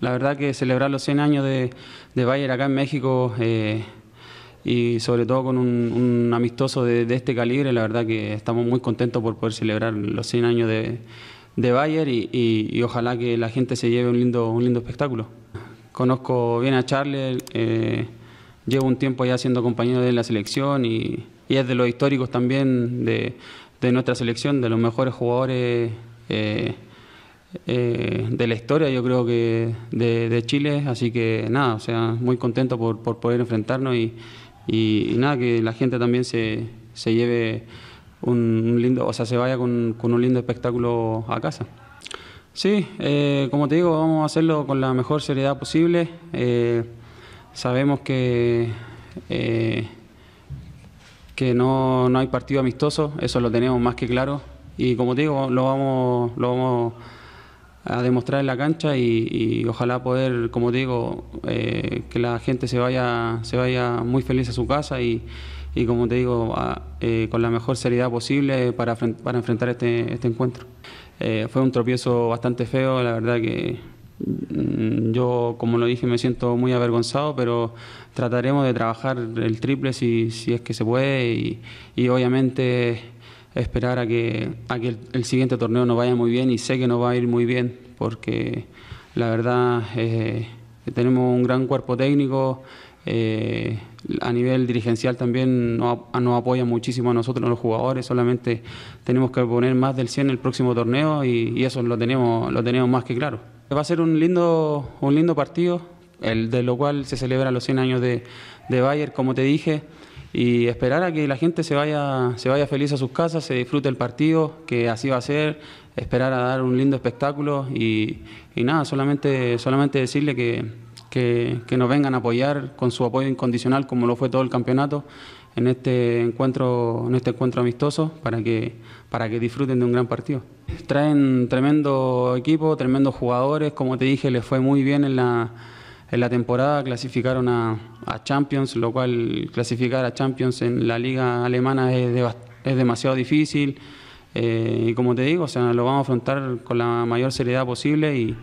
La verdad que celebrar los 100 años de, de Bayer acá en México eh, y sobre todo con un, amistoso de, este calibre, la verdad que estamos muy contentos por poder celebrar los 100 años de, de Bayer y, ojalá que la gente se lleve un lindo, un lindo espectáculo. Conozco bien a Charles, eh, llevo un tiempo ya siendo compañero de la selección y, es de los históricos también de, nuestra selección, de los mejores jugadores. Eh, eh, de la historia, yo creo que de, Chile. Así que nada, o sea, muy contento por, poder enfrentarnos y, nada, que la gente también se, se lleve un, lindo, o sea, se vaya con, un lindo espectáculo a casa. Sí, eh, como te digo, vamos a hacerlo con la mejor seriedad posible. Eh, sabemos que que no, no hay partido amistoso, eso lo tenemos más que claro. Y como te digo, lo vamos, lo vamos a demostrar en la cancha y, ojalá poder, como te digo, eh, que la gente se vaya, se vaya muy feliz a su casa y, como te digo, eh, con la mejor seriedad posible para, enfrentar este, este encuentro. Eh, fue un tropiezo bastante feo, la verdad que mm, yo, como lo dije, me siento muy avergonzado, pero trataremos de trabajar el triple si, si es que se puede y, y obviamente esperar a que, a que el, siguiente torneo nos vaya muy bien y sé que no va a ir muy bien porque la verdad eh, tenemos un gran cuerpo técnico, eh, a nivel dirigencial también nos, apoya muchísimo a nosotros, los jugadores, solamente tenemos que poner más del 100 en el próximo torneo y, eso lo tenemos, lo tenemos más que claro. Va a ser un lindo, un lindo partido, el de lo cual se celebra los 100 años de, de bayern como te dije y esperar a que la gente se vaya, se vaya feliz a sus casas, se disfrute el partido, que así va a ser, esperar a dar un lindo espectáculo y, nada, solamente, solamente decirle que, que, que, nos vengan a apoyar con su apoyo incondicional como lo fue todo el campeonato en este encuentro, en este encuentro amistoso para que, para que disfruten de un gran partido. Traen tremendo equipo, tremendos jugadores, como te dije, les fue muy bien en la en la temporada clasificaron a, Champions, lo cual clasificar a Champions en la liga alemana es, demasiado difícil. Eh, y como te digo, o sea, lo vamos a afrontar con la mayor seriedad posible y,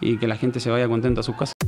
y que la gente se vaya contenta a sus casas.